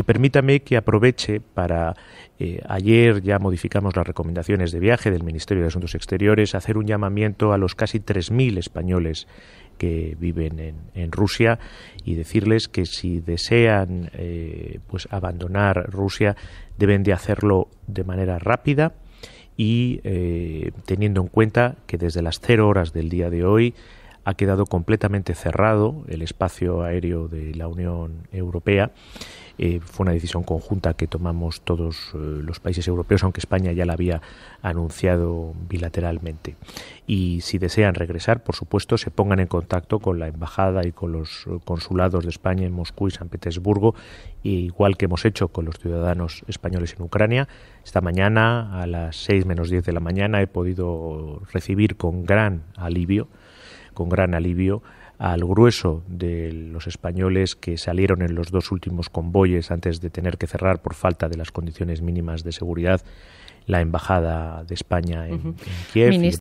Y permítame que aproveche para, eh, ayer ya modificamos las recomendaciones de viaje del Ministerio de Asuntos Exteriores, hacer un llamamiento a los casi 3.000 españoles que viven en, Rusia y decirles que si desean eh, pues abandonar Rusia deben de hacerlo de manera rápida y eh, teniendo en cuenta que desde las cero horas del día de hoy ha quedado completamente cerrado el espacio aéreo de la Unión Europea eh, fue una decisión conjunta que tomamos todos eh, los países europeos, aunque España ya la había anunciado bilateralmente. Y si desean regresar, por supuesto, se pongan en contacto con la embajada y con los eh, consulados de España en Moscú y San Petersburgo, e igual que hemos hecho con los ciudadanos españoles en Ucrania. Esta mañana, a las seis menos diez de la mañana, he podido recibir con gran alivio con gran alivio al grueso de los españoles que salieron en los dos últimos convoyes antes de tener que cerrar por falta de las condiciones mínimas de seguridad la embajada de España en, Kiev.